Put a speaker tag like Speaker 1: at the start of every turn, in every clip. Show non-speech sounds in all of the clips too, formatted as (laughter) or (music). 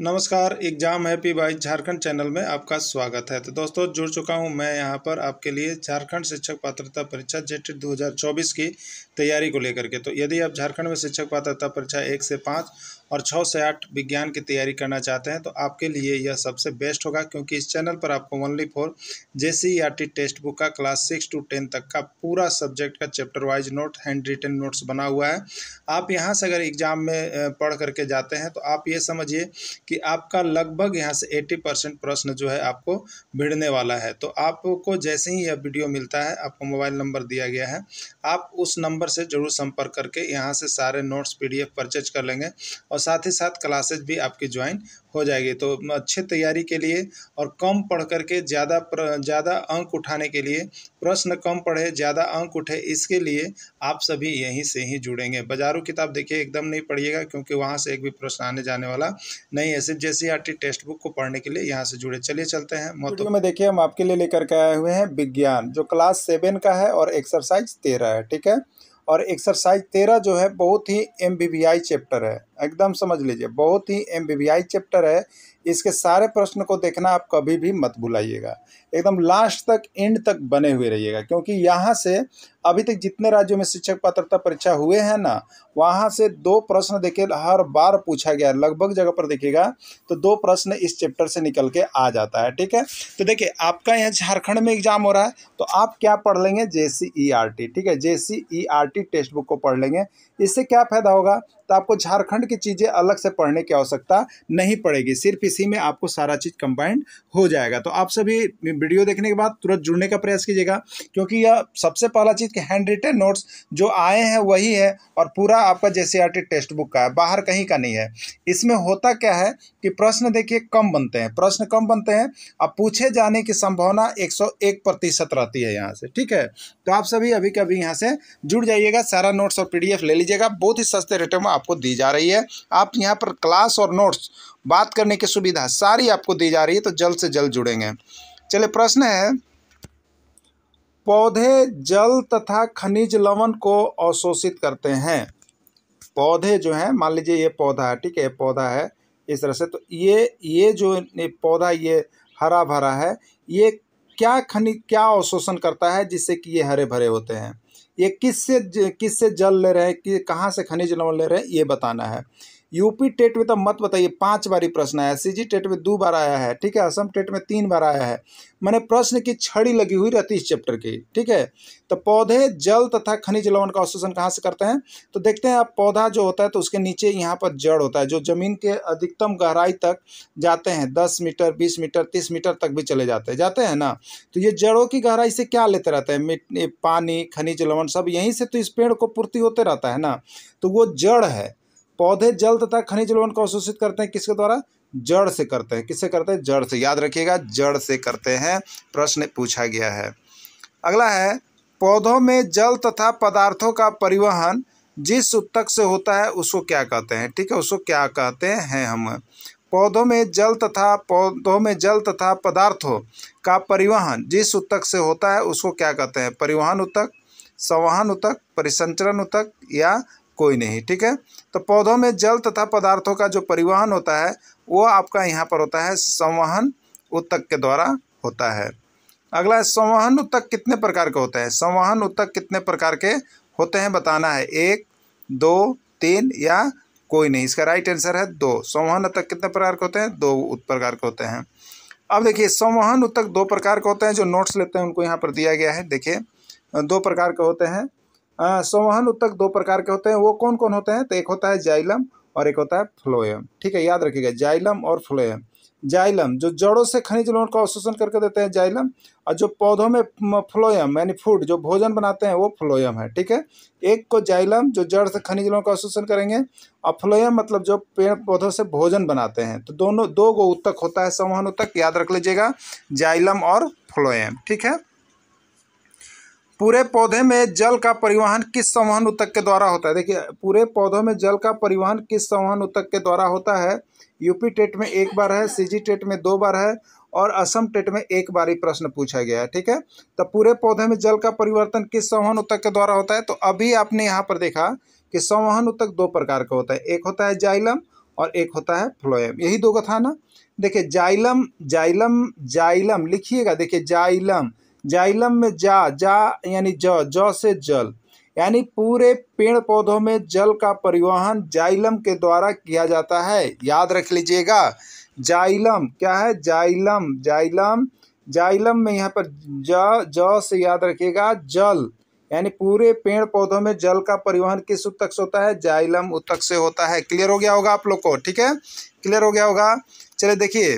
Speaker 1: नमस्कार exam happy by Jharkhand channel में आपका स्वागत है तो दोस्तों जुड़ चुका हूं मैं यहां पर आपके लिए झारखंड शिक्षक पात्रता परीक्षा जेट 2024 की तैयारी को लेकर के तो यदि आप झारखंड में शिक्षक पात्रता परीक्षा एक से पाँच और छः से आठ विज्ञान की तैयारी करना चाहते हैं तो आपके लिए यह सबसे बेस्ट होगा क्योंकि इस चैनल पर आपको only for J text book का क्लास सिक्स टू टेन तक का पूरा सब्जेक्ट का chapter wise note hand written notes बना हुआ है आप यहाँ से अगर एग्ज़ाम में पढ़ करके जाते हैं तो आप ये समझिए कि आपका लगभग यहाँ से एट्टी प्रश्न जो है आपको भिड़ने वाला है तो आपको जैसे ही यह वीडियो मिलता है आपको मोबाइल नंबर दिया गया है आप उस नंबर से ज़रूर संपर्क करके यहाँ से सारे नोट्स पी परचेज कर लेंगे और और साथ ही साथ क्लासेज भी आपकी ज्वाइन हो जाएगी तो अच्छे तैयारी के लिए और कम पढ़ करके ज़्यादा ज़्यादा अंक उठाने के लिए प्रश्न कम पढ़े ज़्यादा अंक उठे इसके लिए आप सभी यहीं से ही जुड़ेंगे बाजारू किताब देखिए एकदम नहीं पढ़िएगा क्योंकि वहाँ से एक भी प्रश्न आने जाने वाला नहीं है सिर्फ जैसे आर टेक्स्ट बुक को पढ़ने के लिए यहाँ से जुड़े चलिए चलते हैं महत्व में देखिए हम आपके लिए लेकर के आए हुए हैं विज्ञान जो क्लास सेवन का है और एक्सरसाइज तेरह है ठीक है और एक्सरसाइज तेरह जो है बहुत ही एम चैप्टर है एकदम समझ लीजिए बहुत ही एम चैप्टर है इसके सारे प्रश्न को देखना आप कभी भी मत भुलाइएगा एकदम लास्ट तक एंड तक बने हुए रहिएगा क्योंकि यहाँ से अभी तक जितने राज्यों में शिक्षक पात्रता परीक्षा हुए हैं ना वहाँ से दो प्रश्न देखिए हर बार पूछा गया लगभग जगह पर देखिएगा तो दो प्रश्न इस चैप्टर से निकल के आ जाता है ठीक है तो देखिए आपका यहाँ झारखंड में एग्जाम हो रहा है तो आप क्या पढ़ लेंगे जे e ठीक है जे टेक्स्ट बुक को पढ़ लेंगे इससे क्या फायदा होगा तो आपको झारखंड की चीज़ें अलग से पढ़ने की आवश्यकता नहीं पड़ेगी सिर्फ इसी में आपको सारा चीज़ कंबाइंड हो जाएगा तो आप सभी वीडियो देखने के बाद तुरंत जुड़ने का प्रयास कीजिएगा क्योंकि यह सबसे पहला चीज़ कि हैंड रिटेन नोट्स जो आए हैं वही है और पूरा आपका जैसे टेक्स्ट बुक का है बाहर कहीं का नहीं है इसमें होता क्या है कि प्रश्न देखिए कम बनते हैं प्रश्न कम बनते हैं अब पूछे जाने की संभावना एक प्रतिशत रहती है यहाँ से ठीक है तो आप सभी अभी कभी यहाँ से जुड़ जाइएगा सारा नोट्स और पीडीएफ ले लीजिएगा बहुत ही सस्ते रेटों में आपको दी जा रही है आप यहाँ पर क्लास और नोट्स बात करने की सुविधा सारी आपको दी जा रही है तो जल्द से जल्द जुड़ेंगे चलिए प्रश्न है पौधे जल तथा खनिज लवण को अवशोषित करते हैं पौधे जो हैं मान लीजिए ये पौधा है ठीक है पौधा है इस तरह से तो ये ये जो पौधा ये हरा भरा है ये क्या खनिज क्या अवशोषण करता है जिससे कि ये हरे भरे होते हैं ये किस से जल ले रहे हैं कि कहाँ से खनिज लवण ले रहे हैं ये बताना है यूपी टेट में तो मत बताइए पांच बारी प्रश्न आया सीजी टेट में दो बार आया है ठीक है असम टेट में तीन बार आया है मैंने प्रश्न की छड़ी लगी हुई रहती इस चैप्टर की ठीक है तो पौधे जल तथा खनिज लवण का अवशोषण कहाँ से करते हैं तो देखते हैं आप पौधा जो होता है तो उसके नीचे यहाँ पर जड़ होता है जो जमीन के अधिकतम गहराई तक जाते हैं दस मीटर बीस मीटर तीस मीटर तक भी चले जाते हैं जाते हैं ना तो ये जड़ों की गहराई से क्या लेते रहते हैं पानी खनिज लवण सब यहीं से तो इस पेड़ को पूर्ति होते रहता है ना तो वो जड़ है पौधे जल तथा खनिज लवण को अवशोषित करते हैं किसके द्वारा जड़ से करते हैं किससे करते हैं जड़ से याद रखिएगा जड़ से करते हैं प्रश्न पूछा गया है अगला है पौधों में जल तथा पदार्थों का परिवहन जिस उत्तक से होता है उसको क्या कहते हैं ठीक है उसको क्या कहते हैं हम पौधों में जल तथा पौधों में जल तथा पदार्थों का परिवहन जिस उत्तक से होता है उसको क्या कहते हैं परिवहन उत्तक संवहन उत्तक परिसंचरण उत्तक या कोई नहीं ठीक है तो पौधों में जल तथा पदार्थों का जो परिवहन होता है वो आपका यहाँ पर होता है संवहन उत्तक के द्वारा होता है अगला संवहन उत्तक कितने प्रकार के होते हैं संवहन उत्तक कितने प्रकार के होते हैं बताना है एक दो तीन या कोई नहीं इसका राइट आंसर है दो संवहन उत्तक कितने प्रकार के होते हैं दो प्रकार के होते हैं अब देखिए संवहन उत्तक दो प्रकार के होते हैं जो नोट्स लेते हैं उनको यहाँ पर दिया गया है देखिए दो प्रकार के होते हैं संवहन उत्तक दो प्रकार के होते हैं वो कौन कौन होते हैं तो एक होता है जाइलम और एक होता है फ्लोएम ठीक है याद रखिएगा जाइलम और फ्लोएम जाइलम जो जड़ों से खनिज लवण का अवशोषण करके देते हैं जाइलम और जो पौधों में फ्लोयम यानी फूड जो भोजन बनाते हैं वो फ्लोयम है ठीक है एक को जाइलम जो जड़ से खनिज लवण का अवशोषण करेंगे और फ्लोयम मतलब जो पेड़ पौधों से भोजन बनाते हैं तो दोनों दो गो उत्तक होता है संवहन उत्तक याद रख लीजिएगा जाइलम और फ्लोयम ठीक है पूरे पौधे में जल का परिवहन किस संवहन उत्तक के द्वारा होता है देखिए पूरे पौधों में जल का परिवहन किस संवहन उत्तक के द्वारा होता है यूपी टेट में एक बार है सीजी टेट में दो बार है और असम टेट में एक बार ही प्रश्न पूछा गया है ठीक है तो पूरे पौधे में जल का परिवर्तन किस संवहन उत्तक के द्वारा होता है तो अभी आपने यहाँ पर देखा कि संवहन उत्तक दो प्रकार का होता है एक होता है जाइलम और एक होता है फ्लोएम यही दो कथा ना देखिए जाइलम जाइलम जाइलम लिखिएगा देखिए जाइलम जाइलम में जा जा यानी ज ज से जल यानी पूरे पेड़ पौधों में जल का परिवहन जाइलम के द्वारा किया जाता है याद रख लीजिएगा जाइलम क्या है जाइलम जाइलम जाइलम में यहाँ पर ज ज से याद रखिएगा जल यानी पूरे पेड़ पौधों में जल का परिवहन किस उत्तक से होता है जाइलम उत्तक से होता है क्लियर हो गया होगा आप लोग को ठीक है क्लियर हो गया होगा चलिए देखिए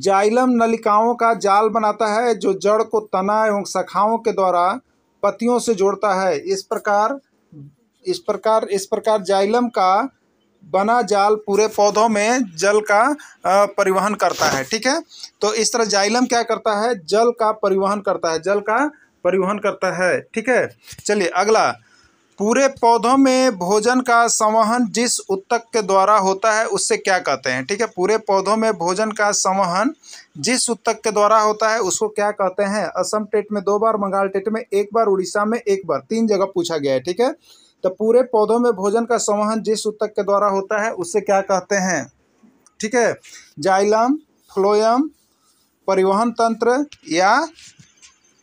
Speaker 1: जाइलम नलिकाओं का जाल बनाता है जो जड़ को तना एवं शाखाओं के द्वारा पतियों से जोड़ता है इस प्रकार इस प्रकार इस प्रकार जाइलम का बना जाल पूरे पौधों में जल का परिवहन करता है ठीक है तो इस तरह जाइलम क्या करता है जल का परिवहन करता है जल का परिवहन करता है ठीक है चलिए अगला पूरे पौधों में भोजन का संवहन जिस उत्तक के द्वारा होता है उससे क्या कहते हैं ठीक है पूरे पौधों में भोजन का संवहन जिस उत्तक के द्वारा होता है उसको क्या कहते हैं असम टेट में दो बार बंगाल टेट में एक बार उड़ीसा में एक बार तीन जगह पूछा गया है ठीक है तो पूरे पौधों में भोजन का संवहन जिस उत्तक के द्वारा होता है उससे क्या कहते हैं ठीक है जाइलम फ्लोयम परिवहन तंत्र या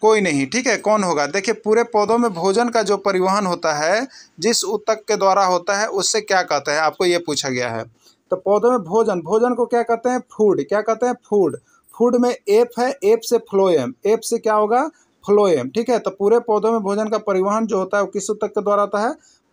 Speaker 1: कोई नहीं ठीक है कौन होगा देखिए पूरे पौधों में भोजन का जो परिवहन होता है जिस उत्तक के द्वारा होता है उससे क्या कहते हैं आपको ये पूछा गया है तो पौधों में भोजन भोजन को क्या कहते हैं फूड क्या कहते हैं फूड फूड में एप है एप से फ्लोएम एप से क्या होगा फ्लोएम ठीक है तो पूरे पौधों में भोजन का परिवहन जो होता है वो किस उत्तक के द्वारा होता है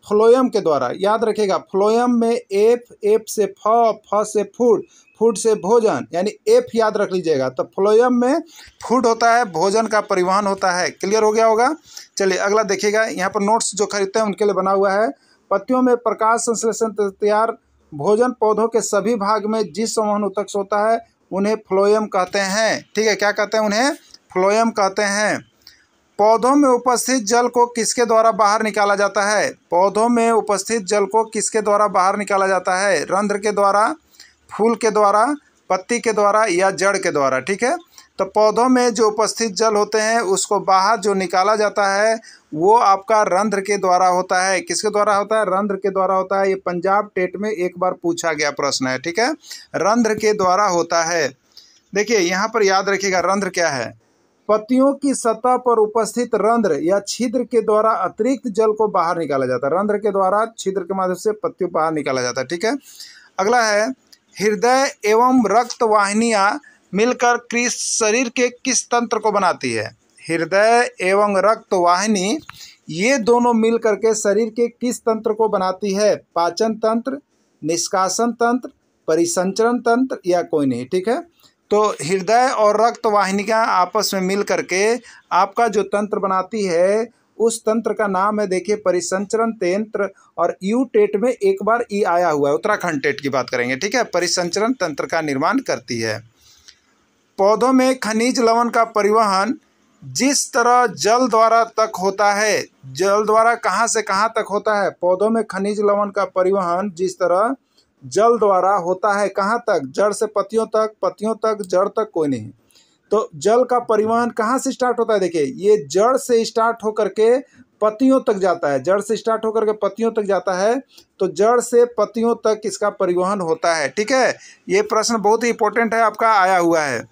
Speaker 1: फ्लोएम के द्वारा याद रखिएगा फ्लोएम में एप एप से फ फ से फूड फूड से भोजन यानी एफ याद रख लीजिएगा तो फ्लोयम में फूड होता है भोजन का परिवहन होता है क्लियर हो गया होगा चलिए अगला देखिएगा यहाँ पर नोट्स जो खरीदते हैं उनके लिए बना हुआ है पत्तियों में प्रकाश संश्लेषण तैयार भोजन पौधों के सभी भाग में जिस संवहन उत्तक होता है उन्हें फ्लोयम कहते हैं ठीक है क्या कहते हैं उन्हें फ्लोयम कहते हैं पौधों में उपस्थित जल को किसके द्वारा बाहर निकाला जाता है पौधों में उपस्थित जल को किसके द्वारा बाहर निकाला जाता है रंध्र के द्वारा फूल के द्वारा पत्ती के द्वारा या जड़ के द्वारा ठीक है तो पौधों में जो उपस्थित जल होते हैं उसको बाहर जो निकाला जाता है वो आपका रंध्र के द्वारा होता है किसके द्वारा होता है रंध्र के द्वारा होता है ये पंजाब टेट में एक बार पूछा गया प्रश्न है ठीक है रंध्र के द्वारा होता है देखिए यहाँ पर याद रखिएगा रंध्र क्या है पत्तियों की सतह पर उपस्थित रंध्र या छिद्र के द्वारा अतिरिक्त जल को बाहर निकाला जाता है रंध्र के द्वारा छिद्र के माध्यम से पत्तियों बाहर निकाला जाता है ठीक है अगला है हृदय एवं रक्त वाहिनियाँ मिलकर किस शरीर के किस तंत्र को बनाती है हृदय एवं रक्त वाहिनी ये दोनों मिलकर के शरीर के किस तंत्र को बनाती है पाचन तंत्र निष्कासन तंत्र परिसंचरण तंत्र या कोई नहीं ठीक है तो हृदय और रक्त वाहिनियाँ आपस में मिल करके आपका जो तंत्र बनाती है उस तंत्र का नाम है देखिए परिसंचरण तंत्र और यू टेट में एक बार ई आया हुआ है उत्तराखंड टेट की बात करेंगे ठीक है परिसंचरण तंत्र का निर्माण करती है पौधों में खनिज लवण का परिवहन जिस तरह जल द्वारा तक होता है जल द्वारा कहाँ से कहाँ तक होता है पौधों में खनिज लवण का परिवहन जिस तरह जल द्वारा होता है कहाँ तक जड़ से पतियों तक पतियों तक जड़ तक कोई नहीं तो जल का परिवहन कहाँ से स्टार्ट होता है देखिए ये जड़ से स्टार्ट होकर के पतियों तक जाता है जड़ से स्टार्ट होकर के पतियों तक जाता है तो जड़ से पतियों तक इसका परिवहन होता है ठीक है ये प्रश्न बहुत ही इंपॉर्टेंट है आपका आया हुआ है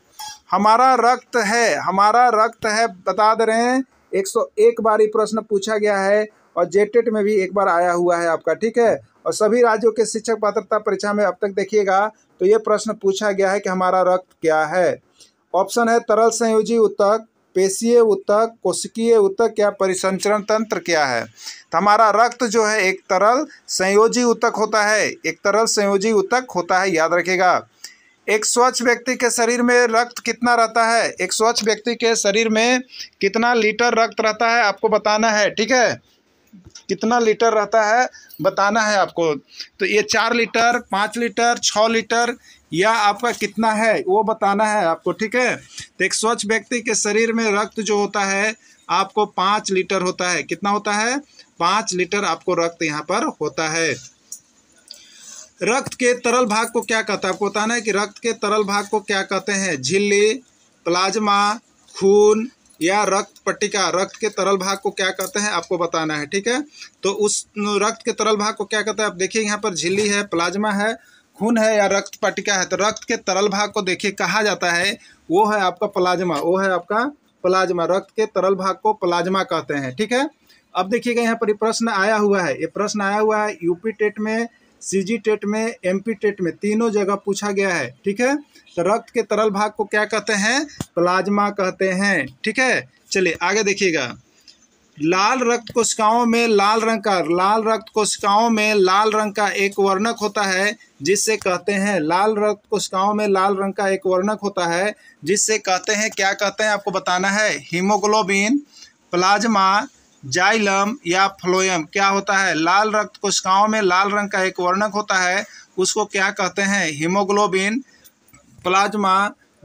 Speaker 1: हमारा रक्त है हमारा रक्त है बता दे रहे हैं एक सौ एक बार ये प्रश्न पूछा गया है और जेटेट e में भी एक बार आया हुआ है आपका ठीक है और सभी राज्यों के शिक्षक पात्रता परीक्षा में अब तक देखिएगा तो ये प्रश्न पूछा गया है कि हमारा रक्त क्या है ऑप्शन है तरल संयोजी उत्तक पेशीय उत्तक कोशिकीय उत्तक या परिसंचरण तंत्र क्या है तो हमारा रक्त जो है एक तरल संयोजी उत्तक होता है एक तरल संयोजी उत्तक होता है याद रखेगा एक स्वच्छ व्यक्ति के शरीर में रक्त कितना रहता है एक स्वच्छ व्यक्ति के शरीर में कितना लीटर रक्त रहता है आपको बताना है ठीक है कितना लीटर रहता है बताना है आपको तो ये चार लीटर पाँच लीटर छः लीटर या आपका कितना है वो बताना है आपको ठीक है तो एक स्वच्छ व्यक्ति के शरीर में रक्त जो होता है आपको पाँच लीटर होता है कितना होता है पाँच लीटर आपको रक्त यहाँ पर होता है रक्त के तरल भाग को क्या कहता है आपको बताना है कि रक्त के तरल भाग को क्या कहते हैं झिल्ली प्लाज्मा खून या रक्त पट्टिका रक्त के तरल भाग को क्या कहते हैं आपको बताना है ठीक है तो उस रक्त के तरल भाग को क्या कहते हैं आप देखिए यहाँ पर झिल्ली है प्लाज्मा है खून है या रक्त पटिका है तो रक्त के तरल भाग को देखिए कहा जाता है वो है आपका प्लाज्मा वो है आपका प्लाज्मा रक्त के तरल भाग को प्लाज्मा कहते हैं ठीक है अब देखिएगा यहाँ पर ये प्रश्न आया हुआ है ये प्रश्न आया हुआ है यूपी टेट में सीजी टेट में एमपी टेट में तीनों जगह पूछा गया है ठीक है तो रक्त के तरल भाग को क्या कहते हैं प्लाज्मा कहते हैं ठीक है चलिए आगे देखिएगा लाल रक्त कोशिकाओं में लाल रंग का लाल रक्त कोशिकाओं में लाल रंग का एक वर्णक होता है जिससे कहते हैं लाल रक्त कोशिकाओं में लाल रंग का एक वर्णक होता है जिससे कहते हैं क्या कहते हैं आपको बताना है हीमोग्लोबिन प्लाज्मा जाइलम या फ्लोयम क्या होता है लाल रक्त कोशिकाओं में लाल रंग का एक वर्णक होता है उसको क्या कहते हैं हीमोग्लोबिन प्लाज्मा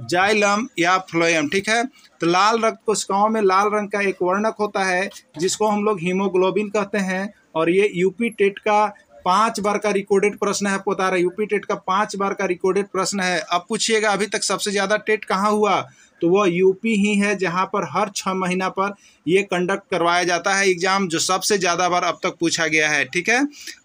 Speaker 1: जाइलम या फ्लोयम ठीक है तो लाल रक्त कोशिकाओं में लाल रंग का एक वर्णक होता है जिसको हम लोग हीमोग्लोबिन कहते हैं और ये यूपी टेट का पांच बार का रिकॉर्डेड प्रश्न है आपको बता रहा है यूपी टेट का पांच बार का रिकॉर्डेड प्रश्न है अब पूछिएगा अभी तक सबसे ज़्यादा टेट कहाँ हुआ तो वह यूपी ही है जहाँ पर हर छः महीना पर ये कंडक्ट करवाया जाता है एग्जाम जो सबसे ज़्यादा बार अब तक पूछा गया है ठीक है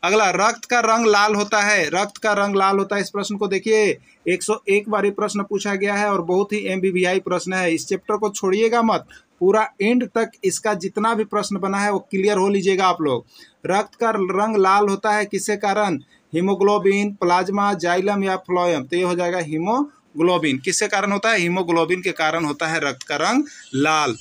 Speaker 1: अगला रक्त का रंग लाल होता है रक्त का रंग लाल होता है इस प्रश्न को देखिए 101 बारी प्रश्न पूछा गया है और बहुत ही एम प्रश्न है इस चैप्टर को छोड़िएगा मत पूरा एंड तक इसका जितना भी प्रश्न बना है वो क्लियर हो लीजिएगा आप लोग रक्त का रंग लाल होता है किसके कारण हीमोग्लोबिन प्लाज्मा जाइलम या फ्लोयम तो ये हो जाएगा हीमोग्लोबिन किसके कारण होता है हीमोग्लोबिन के कारण होता है रक्त का रंग लाल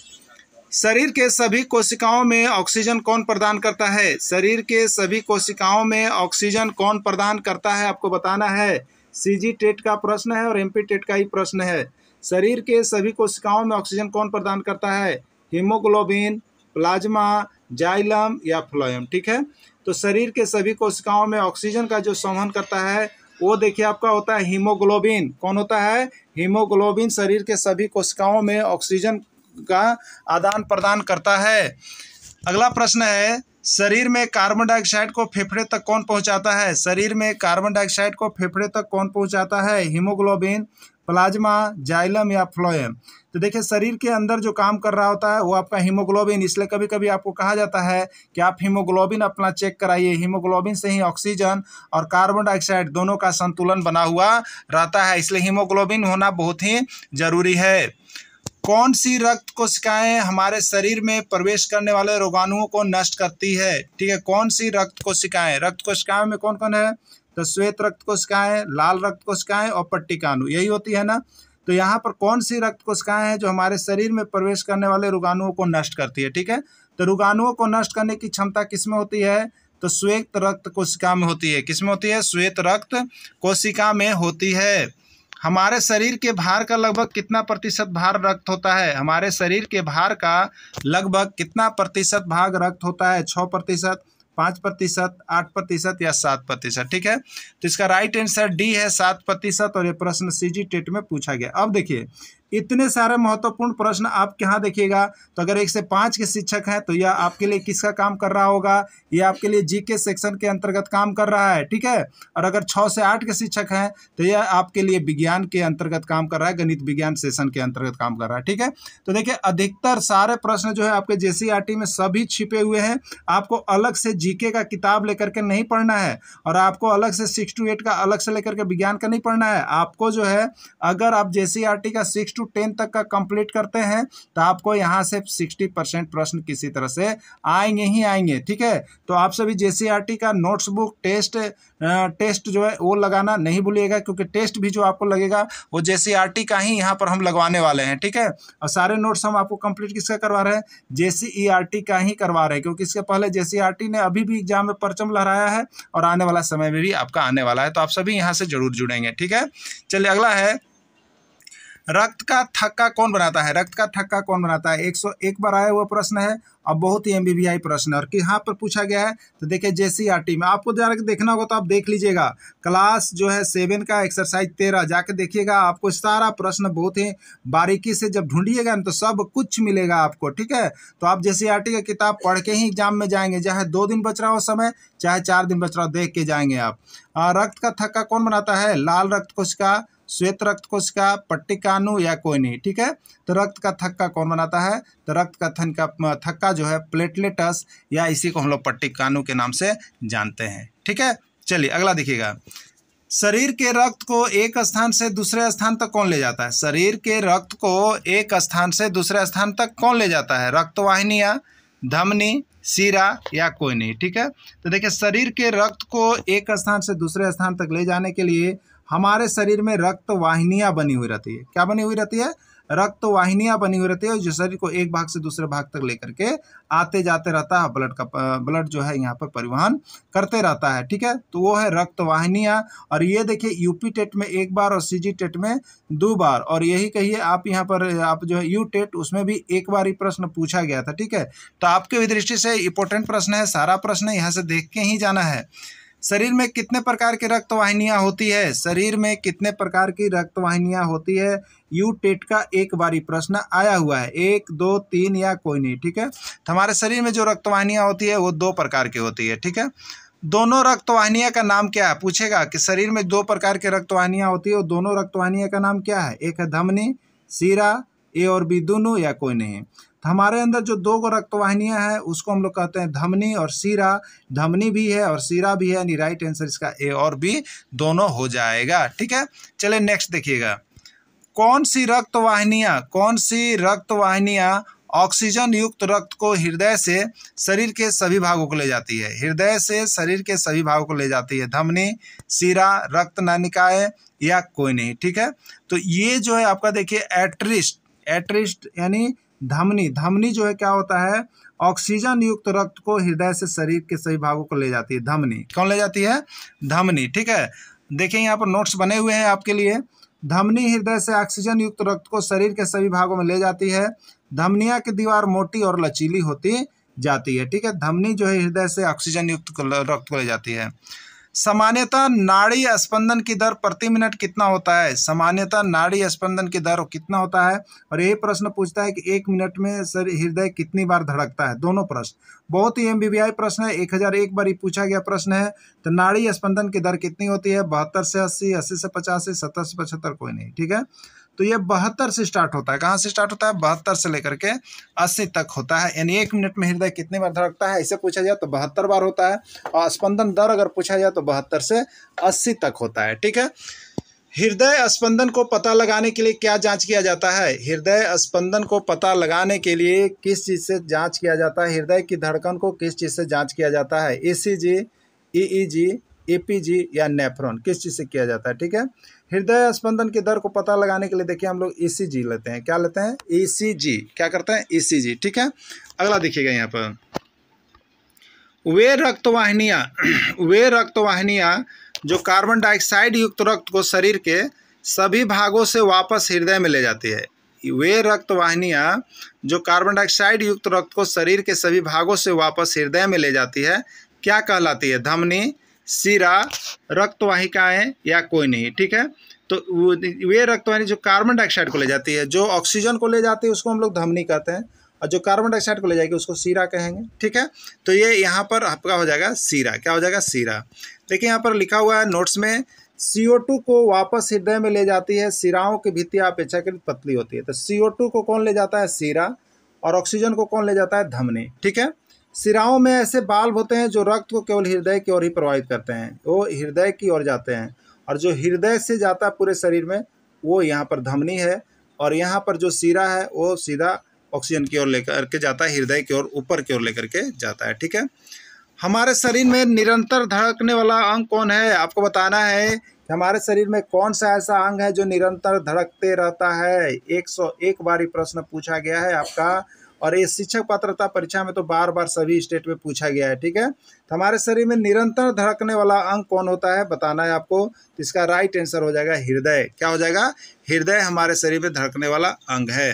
Speaker 1: शरीर के सभी कोशिकाओं में ऑक्सीजन कौन प्रदान करता है शरीर के सभी कोशिकाओं में ऑक्सीजन कौन प्रदान करता है आपको बताना है सीजी टेट का प्रश्न है और एमपी टेट का ही प्रश्न है शरीर के सभी कोशिकाओं में ऑक्सीजन कौन प्रदान करता है हीमोग्लोबिन प्लाज्मा जाइलम या फ्लोयम ठीक है तो शरीर के सभी कोशिकाओं में ऑक्सीजन का जो संवहन करता है वो देखिए आपका होता है हीमोग्लोबिन कौन होता है हीमोग्लोबिन शरीर के सभी कोशिकाओं में ऑक्सीजन का आदान प्रदान करता है अगला प्रश्न है शरीर में कार्बन डाइऑक्साइड को फेफड़े तक कौन पहुंचाता है शरीर में कार्बन डाइऑक्साइड को फेफड़े तक कौन पहुंचाता है हीमोग्लोबिन प्लाज्मा जाइलम या फ्लोएम तो देखिए शरीर के अंदर जो काम कर रहा होता है वो आपका हीमोग्लोबिन इसलिए कभी कभी आपको कहा जाता है कि आप हीमोग्लोबिन अपना चेक कराइए हीमोग्लोबिन से ही ऑक्सीजन और कार्बन डाइऑक्साइड दोनों का संतुलन बना हुआ रहता है इसलिए हीमोग्लोबिन होना बहुत ही ज़रूरी है कौन सी रक्त कोशिकाएं हमारे शरीर में प्रवेश करने वाले रोगाणुओं को नष्ट करती है ठीक है कौन सी रक्त कोशिकाएं रक्त कोशिकाएं में कौन कौन है तो श्वेत रक्त कोशिकाएं लाल रक्त कोशिकाएं और पट्टिकाणु यही होती है ना तो यहाँ पर कौन सी रक्त कोशिकाएं हैं जो हमारे शरीर में प्रवेश करने वाले रोगाणुओं को नष्ट करती है ठीक है तो रोगाणुओं को नष्ट करने की क्षमता किस में होती है तो श्वेत रक्त कोशिका में होती है किसमें होती है श्वेत रक्त कोशिका में होती है हमारे शरीर के भार का लगभग कितना प्रतिशत भार रक्त होता है हमारे शरीर के भार का लगभग कितना प्रतिशत भाग रक्त होता है छः प्रतिशत पाँच प्रतिशत आठ प्रतिशत या सात प्रतिशत ठीक है तो इसका राइट आंसर डी है सात प्रतिशत और ये प्रश्न सी जी टेट में पूछा गया अब देखिए इतने सारे महत्वपूर्ण प्रश्न आप कहाँ देखिएगा तो अगर एक से पाँच के शिक्षक हैं तो यह आपके लिए किसका काम कर रहा होगा ये आपके लिए जी सेक्शन के अंतर्गत काम कर रहा है ठीक है और अगर छः से आठ के शिक्षक हैं तो यह आपके लिए विज्ञान के अंतर्गत काम कर रहा है गणित विज्ञान सेशन के अंतर्गत काम कर रहा है ठीक है तो देखिए अधिकतर सारे प्रश्न जो है आपके जे में सभी छिपे हुए हैं आपको अलग से जीके का किताब लेकर के नहीं पढ़ना है और आपको अलग से सिक्स टू एट का अलग से लेकर के विज्ञान का नहीं पढ़ना है आपको जो है अगर आप जे का सिक्स टू टू टेन तक का कंप्लीट करते हैं तो आपको यहाँ से सिक्सटी परसेंट प्रश्न किसी तरह से आएंगे ही आएंगे ठीक है तो आप सभी जे का नोट्स बुक टेस्ट टेस्ट जो है वो लगाना नहीं भूलिएगा क्योंकि टेस्ट भी जो आपको लगेगा वो जे का ही यहाँ पर हम लगवाने वाले हैं ठीक है और सारे नोट्स हम आपको कंप्लीट किसका करवा रहे हैं जे e का ही करवा रहे हैं क्योंकि इसके पहले जे ने अभी भी एग्जाम में परचम लहराया है और आने वाला समय में भी आपका आने वाला है तो आप सभी यहाँ से जरूर जुड़ेंगे ठीक है चलिए अगला है रक्त का थक्का कौन बनाता है रक्त का थक्का कौन बनाता है एक सौ एक बार आया हुआ प्रश्न है और बहुत ही एम प्रश्न है और यहाँ पर पूछा गया है तो देखिए जे में आपको जाकर देखना होगा तो आप देख लीजिएगा क्लास जो है सेवन का एक्सरसाइज तेरह जाके देखिएगा आपको सारा प्रश्न बहुत ही बारीकी से जब ढूंढिएगा ना तो सब कुछ मिलेगा आपको ठीक है तो आप जे की किताब पढ़ के ही एग्जाम में जाएंगे चाहे दो दिन बच रहा हो समय चाहे चार दिन बच रहा हो देख के जाएंगे आप रक्त का थक्का कौन बनाता है लाल रक्त कोशिका श्वेत रक्त कोशिका पट्टिकाणु या कोई नहीं ठीक है तो रक्त का थक्का कौन बनाता है तो रक्त का थन का थक्का जो है प्लेटलेटस या इसी को हम लोग पट्टिकाणु के नाम से जानते हैं ठीक है चलिए अगला देखिएगा शरीर के रक्त को एक स्थान से दूसरे स्थान तक कौन ले जाता है शरीर के रक्त को एक स्थान से दूसरे स्थान तक कौन ले जाता है रक्तवाहिनियाँ धमनी सिरा या कोई नहीं ठीक है तो देखिए शरीर के रक्त को एक स्थान से दूसरे स्थान तक ले जाने के लिए हमारे शरीर में रक्त वाहिनियाँ बनी हुई रहती है क्या बनी हुई रहती है रक्त वाहिनियाँ बनी हुई रहती है जो शरीर को एक भाग से दूसरे भाग तक लेकर के आते जाते रहता है ब्लड का ब्लड जो है यहाँ पर परिवहन करते रहता है ठीक है तो वो है रक्त वाहिनियाँ और ये देखिए यूपी टेट में एक बार और सीजी टेट में दो बार और यही कहिए आप यहाँ पर आप जो है यू टेट उसमें भी एक बार ही प्रश्न पूछा गया था ठीक है तो आपके दृष्टि से इंपॉर्टेंट प्रश्न है सारा प्रश्न यहाँ से देख के ही जाना है शरीर में कितने प्रकार की रक्त वाहिनियाँ होती है शरीर में कितने प्रकार की रक्त वाहिनियाँ होती है यू टेट का एक बारी प्रश्न आया हुआ है एक दो तीन या कोई नहीं ठीक है तो हमारे शरीर में जो रक्तवाहिनियाँ होती है वो दो प्रकार की होती है ठीक है दोनों रक्तवाहिनियाँ का नाम क्या है पूछेगा कि शरीर में दो प्रकार के रक्तवाहिनियाँ होती है और दोनों रक्तवाहिनियाँ का नाम क्या है एक है धमनी सीरा ए और बी दोनों या कोई नहीं तो हमारे अंदर जो दो गो रक्त वाहिनियाँ हैं उसको हम लोग कहते हैं धमनी और सीरा धमनी भी है और सीरा भी है यानी राइट आंसर इसका ए और बी दोनों हो जाएगा ठीक है चले नेक्स्ट देखिएगा कौन सी रक्त वाहिनियाँ कौन सी रक्त वाहिनियाँ ऑक्सीजन युक्त रक्त को हृदय से शरीर के सभी भागों को ले जाती है हृदय से शरीर के सभी भागों को ले जाती है धमनी सिरा रक्त नानिकाए या कोई नहीं ठीक है तो ये जो है आपका देखिए एट्रिस्ट एट्रिस्ट यानी धमनी धमनी जो है क्या होता है ऑक्सीजन युक्त रक्त को हृदय से शरीर के सही भागों को ले जाती है धमनी कौन ले जाती है धमनी ठीक है देखिए यहाँ पर नोट्स बने हुए हैं आपके लिए धमनी हृदय से ऑक्सीजन युक्त रक्त को शरीर के सभी भागों में ले जाती है धमनिया की दीवार मोटी और लचीली होती जाती है ठीक है धमनी जो है हृदय से ऑक्सीजन युक्त रक्त को ले जाती है सामान्यतः नाड़ी स्पंदन की दर प्रति मिनट कितना होता है सामान्यतः नाड़ी स्पंदन की दर कितना होता है और यही प्रश्न पूछता है कि एक मिनट में सर हृदय कितनी बार धड़कता है दोनों प्रश्न बहुत ही एम प्रश्न है एक हज़ार एक बार ही पूछा गया प्रश्न है तो नाड़ी स्पंदन की दर कितनी होती है बहत्तर से अस्सी अस्सी से पचासी सत्तर से पचहत्तर कोई नहीं ठीक है तो ये बहत्तर से स्टार्ट होता है कहाँ से स्टार्ट होता है बहत्तर से लेकर के अस्सी तक होता है यानी एक मिनट में हृदय कितनी बार धड़कता है इसे पूछा जाए तो बहत्तर बार होता है और स्पंदन दर अगर पूछा जाए तो बहत्तर से अस्सी तक होता है ठीक है हृदय स्पंदन को पता लगाने के लिए क्या जांच किया जाता है हृदय स्पंदन को पता लगाने के लिए किस चीज़ से जांच किया जाता है हृदय की धड़कन को किस चीज़ से जांच किया जाता है ई सी जी ई ई जी एपीजी या नेफ्रॉन किस चीज़ से किया जाता है ठीक है हृदय स्पंदन की दर को पता लगाने के लिए देखिए हम लोग ईसीजी e लेते हैं क्या लेते हैं ईसीजी e क्या करते हैं ईसीजी e ठीक है अगला देखिएगा यहाँ पर वे रक्तवाहिनियाँ (clears throat) वे रक्तवाहिनियाँ जो कार्बन डाइऑक्साइड युक्त रक्त को शरीर के सभी भागों से वापस हृदय में ले जाती है वे रक्तवाहिनियाँ जो कार्बन डाइऑक्साइड युक्त रक्त को शरीर के सभी भागों से वापस हृदय में ले जाती है क्या कहलाती है धमनी सिरा रक्तवाहिकाएं या कोई नहीं ठीक है तो वे रक्तवाहिनी जो कार्बन डाइऑक्साइड को ले जाती है जो ऑक्सीजन को ले जाती है उसको हम लोग धमनी कहते हैं और जो कार्बन डाइऑक्साइड को ले जाएगी उसको सीरा कहेंगे ठीक है तो ये यहाँ पर आपका हो जाएगा सीरा क्या हो जाएगा सीरा देखिए यहाँ पर लिखा हुआ है नोट्स में टू को वापस हृदय में ले जाती है सिराओं की भित्ती अपेक्षाकृत पतली होती है तो टू को कौन ले जाता है सीरा और ऑक्सीजन को कौन ले जाता है धमनी ठीक है सिराओं में ऐसे बाल होते हैं जो रक्त को केवल हृदय की ओर ही प्रभावित करते हैं वो हृदय की ओर जाते हैं और जो हृदय से जाता है पूरे शरीर में वो यहाँ पर धमनी है और यहाँ पर जो सिरा है वो सीधा ऑक्सीजन की ओर लेकर के जाता है हृदय की ओर ऊपर की ओर लेकर के जाता है ठीक है हमारे शरीर में निरंतर धड़कने वाला अंग कौन है आपको बताना है कि हमारे शरीर में कौन सा ऐसा अंग है जो निरंतर धड़कते रहता है एक सौ एक बार प्रश्न पूछा गया है आपका और ये शिक्षक पात्रता परीक्षा में तो बार बार सभी स्टेट में पूछा गया है ठीक है तो हमारे शरीर में निरंतर धड़कने वाला अंग कौन होता है बताना है आपको तो इसका राइट आंसर हो जाएगा हृदय क्या हो जाएगा हृदय हमारे शरीर में धड़कने वाला अंग है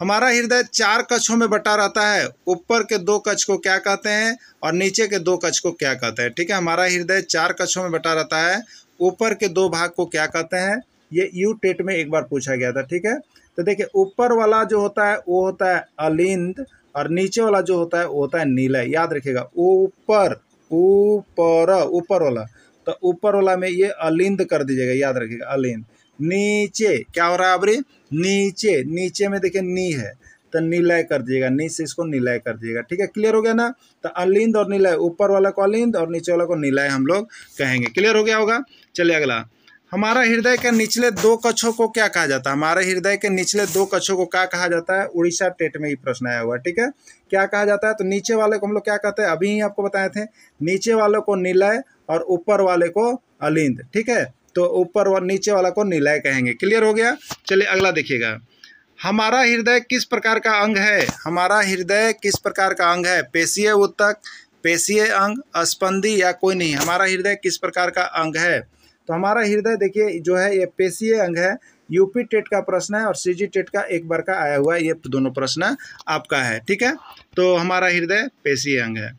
Speaker 1: हमारा हृदय चार कक्षों में बटा रहता है ऊपर के दो कक्ष को क्या कहते हैं और नीचे के दो कक्ष को क्या कहते हैं ठीक है हमारा हृदय चार कक्षों में बटा रहता है ऊपर के दो भाग को क्या कहते हैं ये यू टेट में एक बार पूछा गया था ठीक है तो देखिए ऊपर वाला जो होता है वो होता है अलिंद और नीचे वाला जो होता है वो होता है नीलय याद रखिएगा ऊपर ऊपर ऊपर वाला तो ऊपर वाला में ये अलिंद कर दीजिएगा याद रखिएगा अलिंद नीचे क्या हो रहा है अबरी नीचे नीचे में देखिए नी है तो नीलय कर दीजिएगा नी से इसको नीलय कर दीजिएगा ठीक है क्लियर हो गया ना तो अलिंद और नीलय ऊपर वाला को अलिंद और नीचे वाला को नीलय हम लोग कहेंगे क्लियर हो गया होगा चलिए अगला हमारा हृदय के निचले दो कक्षों को क्या कहा जाता है हमारे हृदय के निचले दो कक्षों को क्या कहा जाता है उड़ीसा टेट में ही प्रश्न आया हुआ ठीक है क्या कहा जाता है तो नीचे वाले को हम लोग क्या कहते हैं अभी ही आपको बताए थे नीचे वालों को निलय और ऊपर वाले को अलिंद ठीक है तो ऊपर और नीचे वाला को निलय कहेंगे क्लियर हो गया चलिए अगला देखिएगा हमारा हृदय किस प्रकार का अंग है हमारा हृदय किस प्रकार का अंग है पेशीय उत्तक पेशीय अंग स्पंदी या कोई नहीं हमारा हृदय किस प्रकार का अंग है तो हमारा हृदय देखिए जो है ये पेशीय अंग है यूपी टेट का प्रश्न है और सीजी टेट का एक बार का आया हुआ है ये दोनों प्रश्न आपका है ठीक है तो हमारा हृदय पेशीय अंग है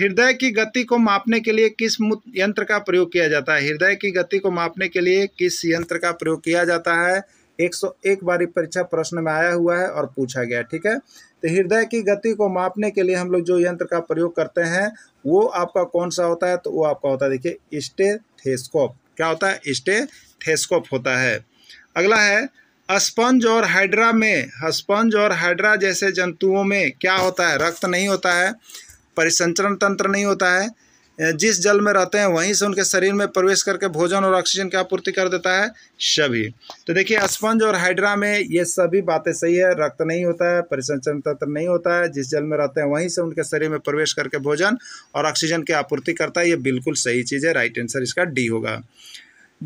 Speaker 1: हृदय की गति को मापने के लिए किस यंत्र का प्रयोग किया जाता है हृदय की गति को मापने के लिए किस यंत्र का प्रयोग किया जाता है एक सौ एक बारी परीक्षा प्रश्न में आया हुआ है और पूछा गया ठीक है तो हृदय की गति को मापने के लिए हम लोग जो यंत्र का प्रयोग करते हैं वो आपका कौन सा होता है तो वो आपका होता है देखिए स्टेथेस्कोप क्या होता है स्टेथेस्कोप होता है अगला है स्पंज और हाइड्रा में स्पंज और हाइड्रा जैसे जंतुओं में क्या होता है रक्त नहीं होता है परिसंचरण तंत्र नहीं होता है जिस जल में रहते हैं वहीं से उनके शरीर में प्रवेश करके भोजन और ऑक्सीजन की आपूर्ति कर देता है सभी तो देखिए स्पंज और हाइड्रा में ये सभी बातें सही है रक्त नहीं होता है परिसंचरण तंत्र नहीं होता है जिस जल में रहते हैं वहीं से उनके शरीर में प्रवेश करके भोजन और ऑक्सीजन की आपूर्ति करता है ये बिल्कुल सही चीज़ है राइट आंसर इसका डी होगा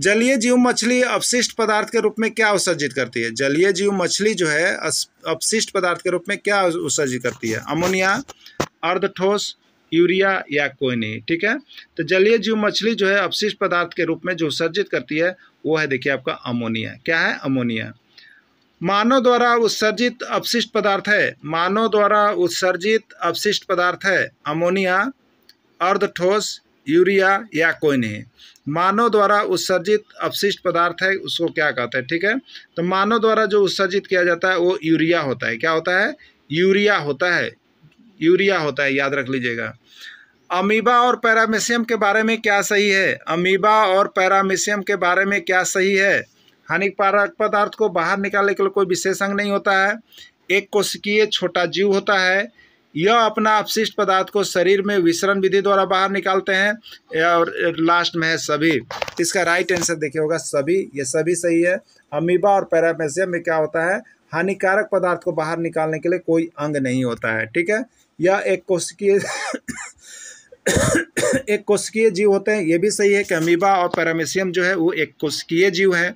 Speaker 1: जलीय जीव मछली अपशिष्ट पदार्थ के रूप में क्या उत्सर्जित करती है जलीय जीव मछली जो है अपशिष्ट पदार्थ के रूप में क्या उत्सर्जित करती है अमोनिया अर्ध ठोस यूरिया या कोई नहीं ठीक है तो जलीय जीव मछली जो है अपशिष्ट पदार्थ के रूप में जो उत्सर्जित करती है वो है देखिए आपका अमोनिया क्या है अमोनिया मानव द्वारा उत्सर्जित अपशिष्ट पदार्थ है मानव द्वारा उत्सर्जित अपशिष्ट पदार्थ है अमोनिया अर्ध ठोस यूरिया या कोई नहीं मानव द्वारा उत्सर्जित अपशिष्ट पदार्थ है उसको क्या कहते हैं ठीक है तो मानव द्वारा जो उत्सर्जित किया जाता है वो यूरिया होता है क्या होता है यूरिया होता है यूरिया होता है याद रख लीजिएगा अमीबा और पैरामीशियम के बारे में क्या सही है अमीबा और पैरामीशियम के बारे में क्या सही है हानिकारक पदार्थ को बाहर निकालने के लिए कोई विशेष अंग नहीं होता है एक कोशिकीय छोटा जीव होता है यह अपना अपशिष्ट पदार्थ को शरीर में विसरण विधि द्वारा बाहर निकालते हैं और लास्ट में है सभी इसका राइट आंसर देखिए होगा सभी ये सभी सही है अमीबा और पैरामेशियम में क्या होता है हानिकारक पदार्थ को बाहर निकालने के लिए कोई अंग नहीं होता है ठीक है या एक कोशिकीय एक कोशिकीय जीव होते हैं ये भी सही है कि अमीबा और पैरामेशियम जो है वो एक कोशिकीय जीव है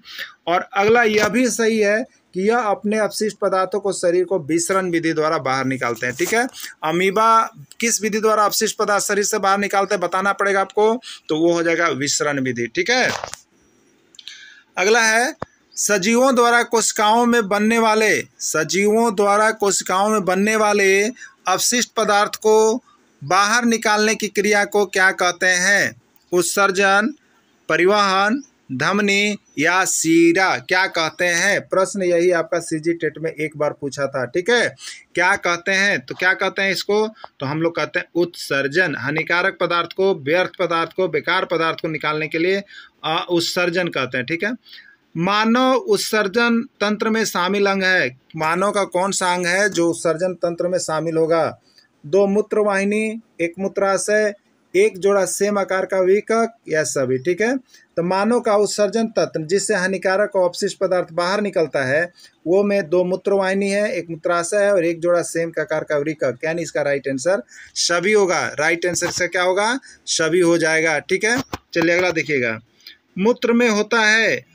Speaker 1: और अगला यह भी सही है कि यह अपने अपशिष्ट पदार्थों को शरीर को विसरण विधि द्वारा बाहर निकालते हैं ठीक है अमीबा किस विधि द्वारा अपशिष्ट पदार्थ शरीर से बाहर निकालते हैं बताना पड़ेगा आपको तो वो हो जाएगा विसरण विधि ठीक है अगला है सजीवों द्वारा कोशिकाओं में बनने वाले सजीवों द्वारा कोशिकाओं में बनने वाले अवशिष्ट पदार्थ को बाहर निकालने की क्रिया को क्या कहते हैं उत्सर्जन परिवहन धमनी या सीरा क्या कहते हैं प्रश्न यही आपका सीजी टेट में एक बार पूछा था ठीक है क्या कहते हैं तो क्या कहते हैं इसको तो हम लोग कहते हैं उत्सर्जन हानिकारक पदार्थ को व्यर्थ पदार्थ को बेकार पदार्थ को निकालने के लिए उत्सर्जन कहते हैं ठीक है मानव उत्सर्जन तंत्र में शामिल अंग है मानव का कौन सा अंग है जो उत्सर्जन तंत्र में शामिल होगा दो मूत्रवाहिनी एक मूत्राशय एक जोड़ा सेम आकार का विकक या सभी ठीक है तो मानव का उत्सर्जन तत्व जिससे हानिकारक और अपशिष्ट पदार्थ बाहर निकलता है वो में दो मूत्रवाहिनी है एक मूत्राशय है और एक जोड़ा सेम का आकार का विकक यानी इसका राइट आंसर सभी होगा राइट आंसर से क्या होगा सभी हो जाएगा ठीक है चलिए अगला देखिएगा मूत्र में होता है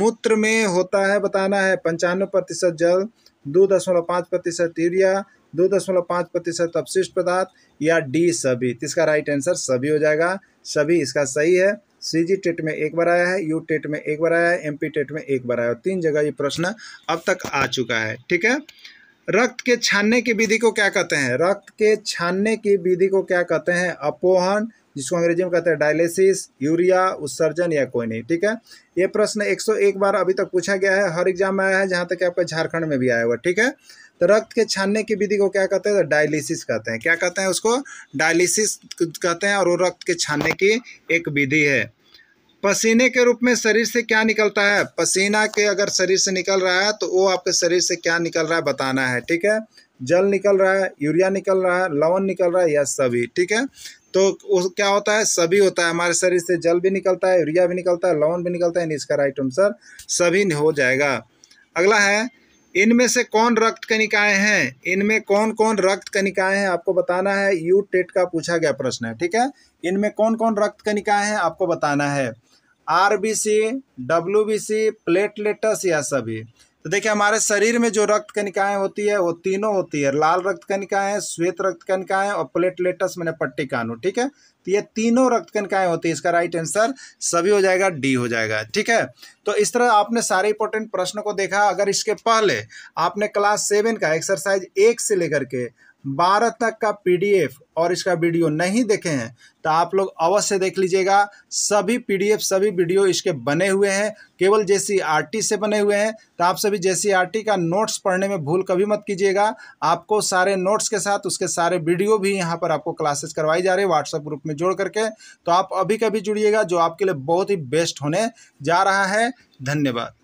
Speaker 1: मूत्र में होता है बताना है पंचानवे प्रतिशत जल दो दशमलव पाँच प्रतिशत यूरिया दो दशमलव पाँच प्रतिशत अपशिष्ट पदार्थ या डी सभी इसका राइट आंसर सभी हो जाएगा सभी इसका सही है सी जी टेट में एक बार आया है यू टेट में एक बार आया है एम पी टेट में एक बार आया है तीन जगह ये प्रश्न अब तक आ चुका है ठीक है रक्त के छानने की विधि को क्या कहते हैं रक्त के छानने की विधि को क्या कहते हैं अपोहन जिसको अंग्रेजी में कहते हैं डायलिसिस यूरिया उत्सर्जन या कोई नहीं ठीक है ये प्रश्न 101 बार अभी तक पूछा गया है हर एग्जाम में आया है जहाँ तक आपका झारखंड में भी आया हुआ ठीक है तो रक्त के छानने की विधि को क्या कहते हैं डायलिसिस कहते हैं क्या कहते हैं उसको डायलिसिस कहते हैं और वो रक्त के छानने की एक विधि है पसीने के रूप में शरीर से क्या निकलता है पसीना के अगर शरीर से निकल रहा है तो वो आपके शरीर से क्या निकल रहा है बताना है ठीक है जल निकल रहा है यूरिया निकल रहा है लवण निकल रहा है या सभी ठीक है तो उस क्या होता है सभी होता है हमारे शरीर से जल भी निकलता है यूरिया भी निकलता है लवन भी निकलता है इसका राइट आंसर सभी हो जाएगा अगला है इनमें से कौन रक्त कनिकाएं हैं इनमें कौन कौन रक्त कनिकाएं हैं आपको बताना है यू टेट का पूछा गया प्रश्न है ठीक है इनमें कौन कौन रक्त कनिकाएं हैं आपको बताना है R B C W B C platelets या सभी तो देखिए हमारे शरीर में जो रक्त कनिकाएं होती है वो तीनों होती है लाल रक्त कनिकाएं श्वेत रक्त कनिकाएं और प्लेटलेटस मैंने पट्टी कानू ठीक है तो ये तीनों रक्त कनिकाएं होती है इसका राइट आंसर सभी हो जाएगा डी हो जाएगा ठीक है तो इस तरह आपने सारे इंपॉर्टेंट प्रश्न को देखा अगर इसके पहले आपने क्लास सेवन का एक्सरसाइज एक से लेकर के बारह तक का पीडीएफ और इसका वीडियो नहीं देखे हैं तो आप लोग अवश्य देख लीजिएगा सभी पीडीएफ सभी वीडियो इसके बने हुए हैं केवल जेसीआरटी से बने हुए हैं तो आप सभी जेसीआरटी का नोट्स पढ़ने में भूल कभी मत कीजिएगा आपको सारे नोट्स के साथ उसके सारे वीडियो भी यहाँ पर आपको क्लासेस करवाई जा रही है व्हाट्सएप ग्रुप में जोड़ करके तो आप अभी कभी जुड़िएगा जो आपके लिए बहुत ही बेस्ट होने जा रहा है धन्यवाद